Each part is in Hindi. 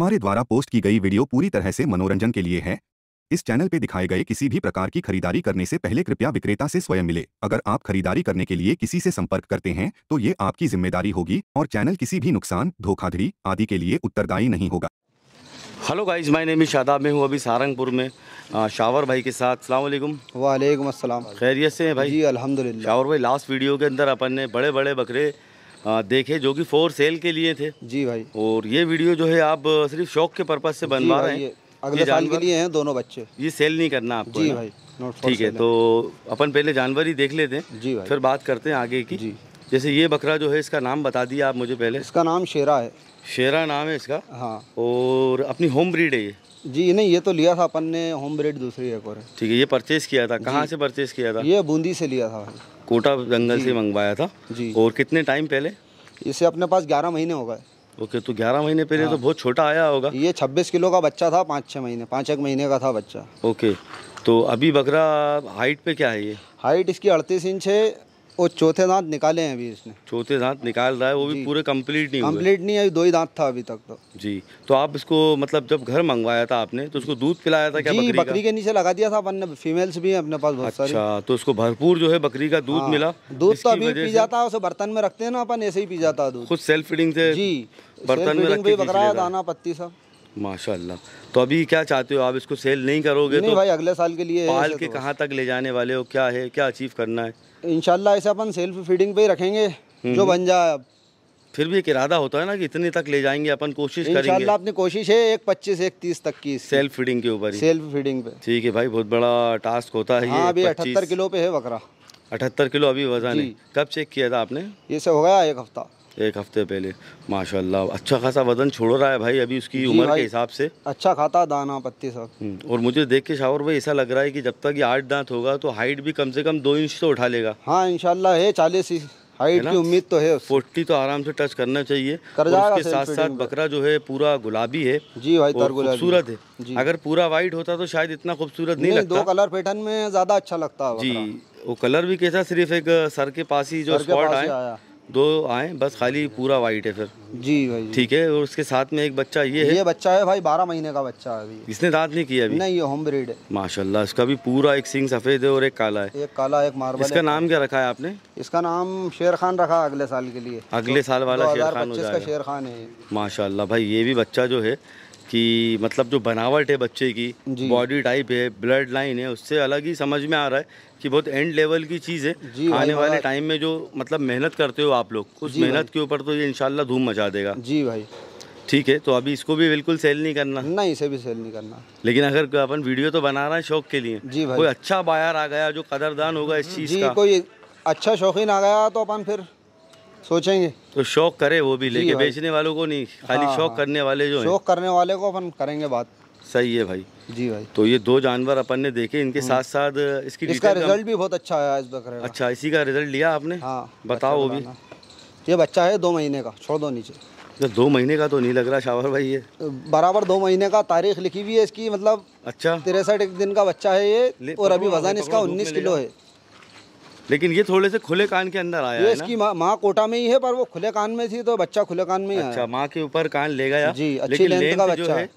हमारे द्वारा पोस्ट की गई वीडियो पूरी तरह से मनोरंजन के लिए है इस चैनल पर दिखाए गए किसी भी प्रकार की खरीदारी करने से पहले कृपया विक्रेता से स्वयं मिले अगर आप खरीदारी करने के लिए किसी से संपर्क करते हैं तो ये आपकी जिम्मेदारी होगी और चैनल किसी भी नुकसान धोखाधड़ी आदि के लिए उत्तरदायी नहीं होगा hello guys my name is Shadab मैं हूँ अभी सहारनपुर में शावर भाई के साथ सलामकुम वालेकुम अस्सलाम खैरियत से हैं भाई जी अल्हम्दुलिल्लाह शावर भाई लास्ट वीडियो के अंदर अपन ने बड़े बड़े बकरे देखे जो कि फोर सेल के लिए थे जी भाई और ये वीडियो जो है आप सिर्फ शौक के पर्पज से बनवा रहे हैं अगले साल के लिए हैं दोनों बच्चे ये सेल नहीं करना आपको जी भाई ठीक है तो अपन पहले जानवर ही देख लेते हैं जी भाई फिर बात करते हैं आगे की जी जैसे ये बकरा जो है इसका नाम बता दिया आप मुझे पहले इसका नाम शेरा है शेरा नाम है इसका हाँ और अपनी होम ब्रीड है ये जी नहीं ये तो लिया था अपन ने होम ब्रीड दूसरी एक और ठीक है ये परचेज किया था कहाँ से परचेज किया था ये बूंदी से लिया था कोटा जंगल से मंगवाया था जी और कितने टाइम पहले इसे अपने पास ग्यारह महीने हो गए ओके तो ग्यारह महीने पहले तो हाँ। तो बहुत छोटा आया होगा ये छब्बीस किलो का बच्चा था पाँच छः महीने पाँच एक महीने का था बच्चा ओके तो अभी बकरा हाइट पे क्या है ये हाइट इसकी अड़तीस इंच है वो चौथे दांत निकाले हैं अभी इसने चौथे दांत निकाल रहा है वो भी पूरे कंप्लीट नहीं कंप्लीट नहीं है दो ही दांत था अभी तक तो जी तो आप इसको मतलब जब घर मंगवाया था आपने तो उसको दूध पिलाया था क्या बकरी, बकरी के नीचे लगा दिया था अपन ने फीमेल्स भी है अपने पास बहुत अच्छा तो उसको भरपूर जो है बकरी का दूध हाँ, मिला दूध तो अभी पी जाता है उसे बर्तन में रखते है ना अपन ऐसे ही पी जाता है दूध खुद सेल्फ फीडिंग से जी बर्तन में भी बकरा दाना पत्ती सब माशाल्लाह तो अभी क्या चाहते हो आप इसको सेल नहीं करोगे नहीं तो भाई अगले साल के लिए पाल के तो कहाँ तक ले जाने वाले हो क्या है क्या अचीव करना है इनशाला ऐसे अपन सेल्फ फीडिंग पे ही रखेंगे हम्म। जो बन जाए अब फिर भी एक इरादा होता है ना कि इतने तक ले जाएंगे अपन कोशिश करेंगे आपने कोशिश है एक पच्चीस एक तीस तक की सेल्फ फीडिंग के ऊपर सेल्फ फीडिंग पे ठीक है भाई बहुत बड़ा टास्क होता है हाँ, अभी अठहत्तर किलो पे है बकरा अठहत्तर किलो अभी वजन है कब चेक किया था आपने ये हो गया एक हफ्ता एक हफ्ते पहले माशाल्लाह अच्छा खासा वजन छोड़ रहा है भाई अभी उसकी उम्र के हिसाब से अच्छा खाता दाना पत्ती सब हम्म, और मुझे देख के शावर भाई ऐसा लग रहा है कि जब तक ये आठ दांत होगा तो हाइट भी कम से कम दो इंच तो उठा लेगा हाँ इनशाला है चालीस हाइट की उम्मीद तो है फोर्टी तो आराम से टच करना चाहिए कर उसके साथ साथ बकरा जो है पूरा गुलाबी है जी भाई खूबसूरत है जी। अगर पूरा वाइट होता तो शायद इतना खूबसूरत नहीं, नहीं लगता दो कलर पैटर्न में ज्यादा अच्छा लगता है जी वो कलर भी कैसा सिर्फ एक सर के पास ही जो स्पॉट आया दो आए बस खाली पूरा वाइट है फिर जी भाई ठीक है और उसके साथ में एक बच्चा ये है ये बच्चा है भाई बारह महीने का बच्चा है अभी इसने दांत नहीं किया अभी नहीं ये होम ब्रीड है माशाल्लाह इसका भी पूरा एक सिंह सफेद है और एक काला है एक काला एक मार्बल इसका नाम क्या रखा है आपने इसका नाम शेर खान रखा अगले साल के लिए अगले साल वाला शेर खान शेर खान है माशा भाई ये भी बच्चा जो है कि मतलब जो बनावट है बच्चे की बॉडी टाइप है ब्लड लाइन है उससे अलग ही समझ में आ रहा है कि बहुत एंड लेवल की चीज़ है आने वाले टाइम में जो मतलब मेहनत करते हो आप लोग उस मेहनत के ऊपर तो ये इनशाला धूम मचा देगा जी भाई ठीक है तो अभी इसको भी बिल्कुल सेल नहीं करना नहीं इसे भी सेल नहीं करना लेकिन अगर अपन वीडियो तो बना रहा है शौक के लिए जी भाई कोई अच्छा बायर आ गया जो कदरदान होगा इस चीज़ का कोई अच्छा शौकीन आ गया तो अपन फिर सोचेंगे तो शौक करे वो भी लेके बेचने वालों को नहीं हाँ, खाली हाँ, शौक करने वाले जो शौक करने वाले को अपन करेंगे बात सही है भाई जी भाई तो ये दो जानवर अपन ने देखे इनके हम्म। साथ साथ इसकी इसका रिजल्ट भी बहुत अच्छा आया इस बकरे का अच्छा इसी का रिजल्ट लिया आपने हाँ बताओ अच्छा वो भी ये बच्चा है दो महीने का छोड़ दो नीचे तो दो महीने का तो नहीं लग रहा शावर भाई ये बराबर दो महीने का तारीख लिखी हुई है इसकी मतलब अच्छा तिरसठ एक दिन का बच्चा है ये और अभी वजन इसका उन्नीस किलो है लेकिन ये थोड़े से खुले कान के अंदर आया है इसकी माँ मा कोटा में ही है पर वो खुले कान में थी तो बच्चा खुले कान में ही अच्छा माँ के ऊपर कान ले गया जी अच्छी लेंथ का बच्चा है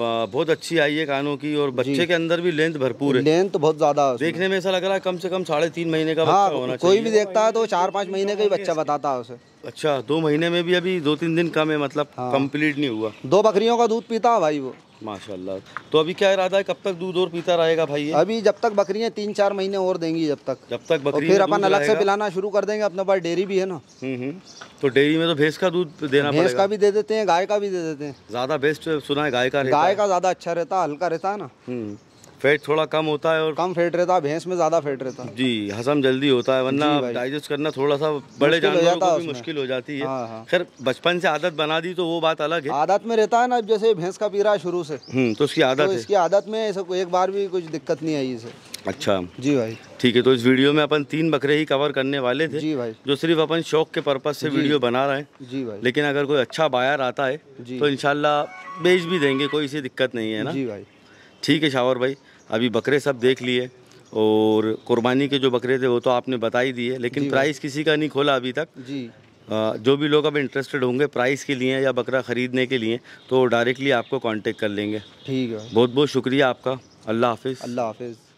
बहुत अच्छी आई है कानों की और बच्चे के अंदर भी लेंथ भरपूर है लेंथ बहुत ज्यादा देखने में ऐसा लग रहा है कम से कम साढ़े तीन महीने का हाँ, होना कोई भी देखता है तो चार पाँच महीने का ही बच्चा बताता है उसे अच्छा दो महीने में भी अभी दो तीन दिन कम है मतलब हाँ। नहीं हुआ दो बकरियों का दूध पीता है भाई वो माशाल्लाह तो अभी क्या इरादा है कब तक दूध और पीता रहेगा भाई ये? अभी जब तक बकरियां तीन चार महीने और देंगी जब तक जब तक बकरी फिर अपन अलग से पिलाना शुरू कर देंगे अपने पास डेयरी भी है ना हम्म, हम्म। तो डेयरी में तो भैंस का दूध देना भैंस का भी दे देते हैं गाय का भी दे देते हैं ज्यादा बेस्ट तो सुना है गाय का गाय का ज्यादा अच्छा रहता हल्का रहता है ना हम्म। फैट थोड़ा कम होता है और कम फैट रहता है भैंस में ज़्यादा फैट रहता है जी हसम जल्दी होता है वरना डाइजेस्ट करना थोड़ा सा बड़े जानवरों को भी मुश्किल हो जाती है हाँ, हाँ। खैर बचपन से आदत बना दी तो वो बात अलग है आदत में रहता है ना जैसे भैंस का पी रहा है शुरू से हम्म, तो उसकी आदत तो इसकी आदत में एक बार भी कुछ दिक्कत नहीं आई इसे अच्छा जी भाई ठीक है तो इस वीडियो में अपन तीन बकरे ही कवर करने वाले थे जी भाई जो सिर्फ अपन शौक के पर्पज से वीडियो बना रहे हैं जी भाई लेकिन अगर कोई अच्छा बायर आता है तो इनशाला बेच भी देंगे कोई इसी दिक्कत नहीं है ना जी भाई ठीक है शावर भाई अभी बकरे सब देख लिए और कुर्बानी के जो बकरे थे वो तो आपने बता ही दिए लेकिन प्राइस किसी का नहीं खोला अभी तक जी जो भी लोग अब इंटरेस्टेड होंगे प्राइस के लिए या बकरा ख़रीदने के लिए तो डायरेक्टली आपको कांटेक्ट कर लेंगे ठीक है बहुत बहुत शुक्रिया आपका अल्लाह हाफिज़ अल्लाह हाफिज़